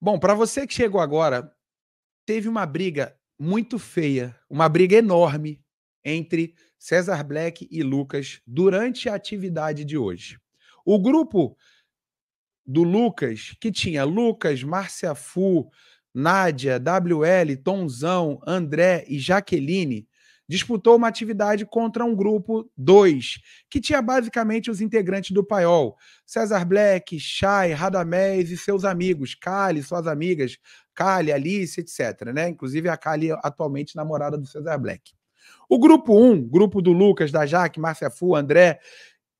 Bom, para você que chegou agora, teve uma briga muito feia, uma briga enorme entre César Black e Lucas durante a atividade de hoje. O grupo do Lucas, que tinha Lucas, Márcia Fu, Nádia, WL, Tonzão, André e Jaqueline, disputou uma atividade contra um grupo 2, que tinha basicamente os integrantes do paiol: César Black, Chay, Radamés e seus amigos, Kali, suas amigas, Kali, Alice, etc. Né? Inclusive a Kali, é atualmente namorada do César Black. O grupo 1, um, grupo do Lucas, da Jaque, Márcia Fu, André,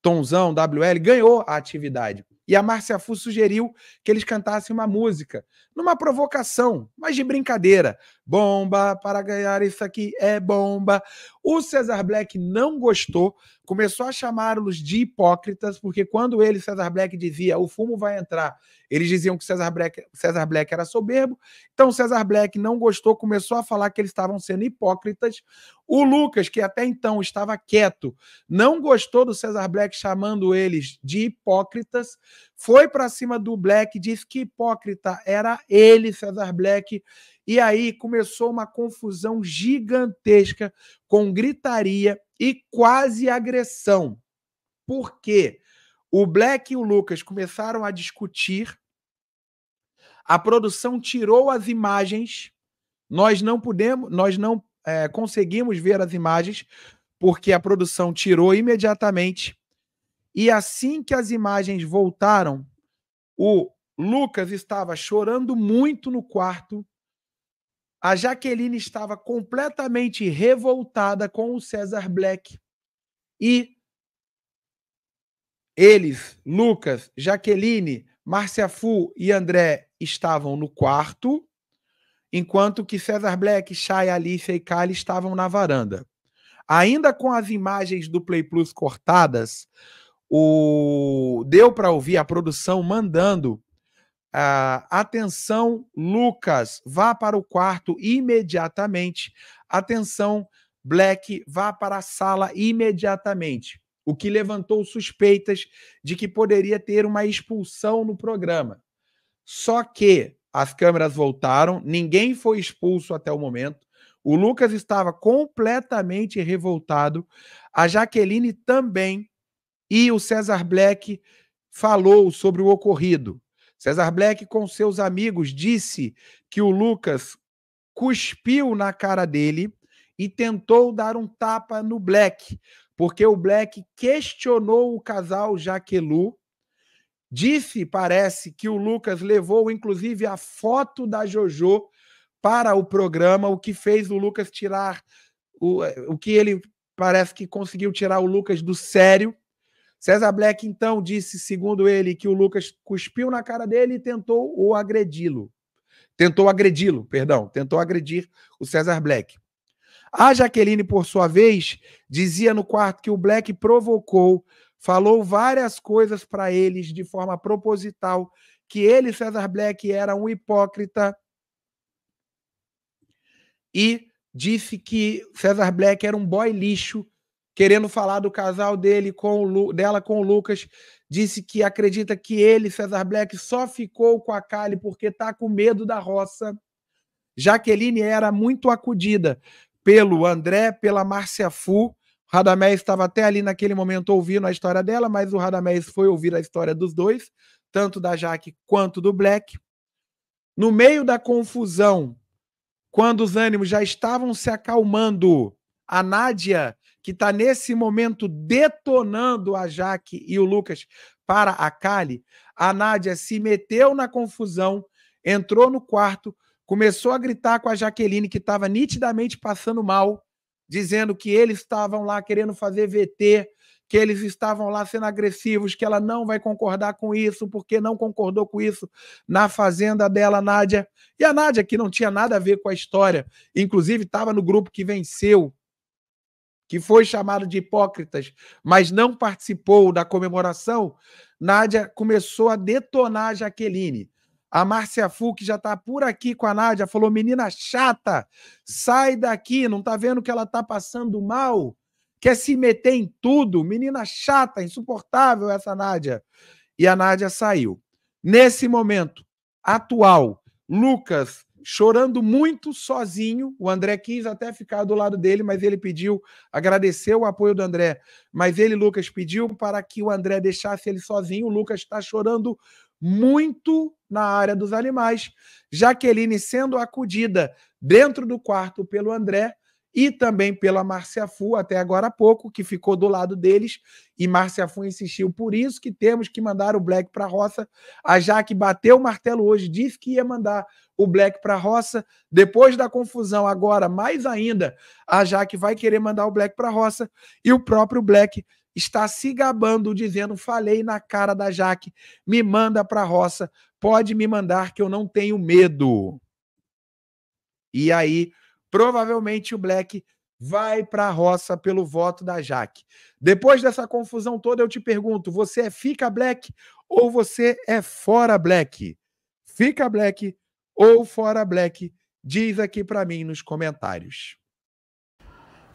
Tonzão, WL, ganhou a atividade. E a Márcia Fu sugeriu que eles cantassem uma música numa provocação, mas de brincadeira. Bomba, para ganhar isso aqui é bomba. O Cesar Black não gostou, começou a chamá-los de hipócritas, porque quando ele, Cesar Black, dizia o fumo vai entrar, eles diziam que Cesar Black, Cesar Black era soberbo. Então, Cesar Black não gostou, começou a falar que eles estavam sendo hipócritas. O Lucas, que até então estava quieto, não gostou do Cesar Black chamando eles de hipócritas, foi para cima do Black, disse que hipócrita era ele, César Black, e aí começou uma confusão gigantesca com gritaria e quase agressão. Por quê? O Black e o Lucas começaram a discutir. A produção tirou as imagens. Nós não podemos, nós não é, conseguimos ver as imagens porque a produção tirou imediatamente e assim que as imagens voltaram, o Lucas estava chorando muito no quarto. A Jaqueline estava completamente revoltada com o César Black. E eles, Lucas, Jaqueline, Márcia Fu e André estavam no quarto, enquanto que César Black, Chay, Alicia e Kali estavam na varanda. Ainda com as imagens do Play Plus cortadas, o deu para ouvir a produção mandando atenção, Lucas, vá para o quarto imediatamente. Atenção, Black, vá para a sala imediatamente. O que levantou suspeitas de que poderia ter uma expulsão no programa. Só que as câmeras voltaram, ninguém foi expulso até o momento. O Lucas estava completamente revoltado, a Jaqueline também e o César Black falou sobre o ocorrido. César Black, com seus amigos, disse que o Lucas cuspiu na cara dele e tentou dar um tapa no Black, porque o Black questionou o casal Jaquelu. Disse, parece, que o Lucas levou inclusive a foto da JoJo para o programa, o que fez o Lucas tirar o, eh, o que ele parece que conseguiu tirar o Lucas do sério. César Black, então, disse, segundo ele, que o Lucas cuspiu na cara dele e tentou o agredi-lo. Tentou agredi-lo, perdão, tentou agredir o César Black. A Jaqueline, por sua vez, dizia no quarto que o Black provocou, falou várias coisas para eles de forma proposital, que ele, César Black, era um hipócrita e disse que César Black era um boy lixo querendo falar do casal dele com Lu, dela com o Lucas, disse que acredita que ele, Cesar Black, só ficou com a Kali porque tá com medo da roça. Jaqueline era muito acudida pelo André, pela Márcia Fu. Radamés estava até ali naquele momento ouvindo a história dela, mas o Radamés foi ouvir a história dos dois, tanto da Jaque quanto do Black. No meio da confusão, quando os ânimos já estavam se acalmando, a Nádia que está nesse momento detonando a Jaque e o Lucas para a Cali, a Nádia se meteu na confusão, entrou no quarto, começou a gritar com a Jaqueline, que estava nitidamente passando mal, dizendo que eles estavam lá querendo fazer VT, que eles estavam lá sendo agressivos, que ela não vai concordar com isso, porque não concordou com isso na fazenda dela, Nádia. E a Nádia, que não tinha nada a ver com a história, inclusive estava no grupo que venceu que foi chamado de hipócritas, mas não participou da comemoração, Nádia começou a detonar a Jaqueline. A Márcia Fu, que já está por aqui com a Nádia, falou: menina chata, sai daqui, não está vendo que ela está passando mal? Quer se meter em tudo? Menina chata, insuportável essa Nádia. E a Nádia saiu. Nesse momento atual, Lucas chorando muito sozinho. O André quis até ficar do lado dele, mas ele pediu, agradeceu o apoio do André, mas ele, Lucas, pediu para que o André deixasse ele sozinho. O Lucas está chorando muito na área dos animais. Jaqueline sendo acudida dentro do quarto pelo André e também pela Márcia Fu, até agora há pouco, que ficou do lado deles, e Márcia Fu insistiu. Por isso que temos que mandar o Black para a roça. A Jaque bateu o martelo hoje, disse que ia mandar o Black para a roça. Depois da confusão, agora mais ainda, a Jaque vai querer mandar o Black para a roça, e o próprio Black está se gabando, dizendo: falei na cara da Jaque, me manda para a roça, pode me mandar que eu não tenho medo. E aí Provavelmente o Black vai para a roça pelo voto da Jaque. Depois dessa confusão toda, eu te pergunto: você é fica Black ou você é fora Black? Fica Black ou fora Black? Diz aqui para mim nos comentários.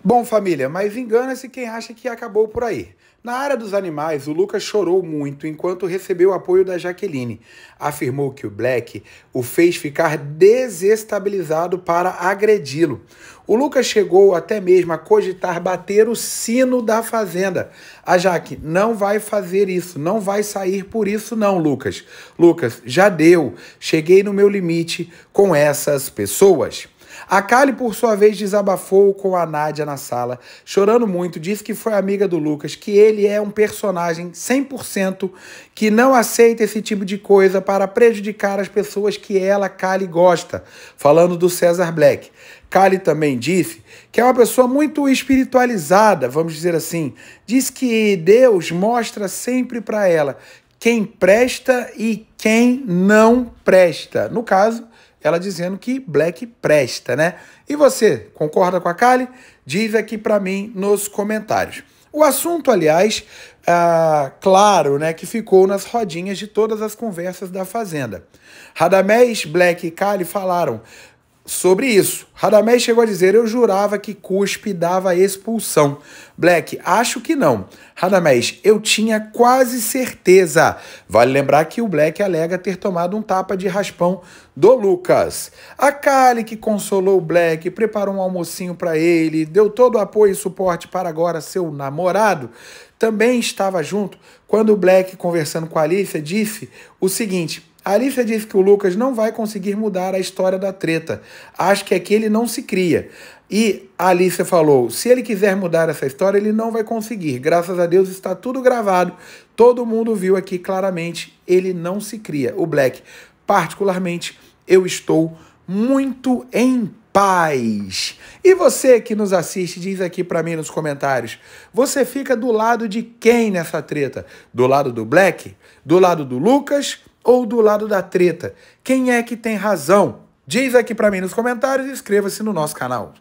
Bom, família, mas engana-se quem acha que acabou por aí. Na área dos animais, o Lucas chorou muito enquanto recebeu o apoio da Jaqueline. Afirmou que o Black o fez ficar desestabilizado para agredi-lo. O Lucas chegou até mesmo a cogitar bater o sino da fazenda. A Jaque não vai fazer isso, não vai sair por isso não, Lucas. Lucas, já deu. Cheguei no meu limite com essas pessoas. A Kali, por sua vez, desabafou com a Nádia na sala, chorando muito, disse que foi amiga do Lucas, que ele é um personagem 100% que não aceita esse tipo de coisa para prejudicar as pessoas que ela, Kali, gosta, falando do César Black. Kali também disse que é uma pessoa muito espiritualizada, vamos dizer assim. Diz que Deus mostra sempre para ela quem presta e quem não presta. No caso, ela dizendo que Black presta, né? E você, concorda com a Kali? Diz aqui para mim nos comentários. O assunto, aliás, ah, claro, né, que ficou nas rodinhas de todas as conversas da Fazenda. Radamés, Black e Kali falaram sobre isso. Radamés chegou a dizer: Eu jurava que cuspe dava expulsão. Black, acho que não. Radamés, eu tinha quase certeza. Vale lembrar que o Black alega ter tomado um tapa de raspão do Lucas. A Kali, que consolou o Black, preparou um almocinho para ele, deu todo o apoio e suporte para agora seu namorado, também estava junto quando o Black, conversando com a Alicia, disse o seguinte: Alicia disse que o Lucas não vai conseguir mudar a história da treta. Acho que aqui é ele não se cria. E a Alicia falou: se ele quiser mudar essa história, ele não vai conseguir. Graças a Deus está tudo gravado. Todo mundo viu aqui claramente. Ele não se cria. O Black, particularmente, eu estou muito em paz. E você que nos assiste, diz aqui para mim nos comentários, você fica do lado de quem nessa treta? Do lado do Black? Do lado do Lucas? ou do lado da treta? Quem é que tem razão? Diz aqui para mim nos comentários e inscreva-se no nosso canal.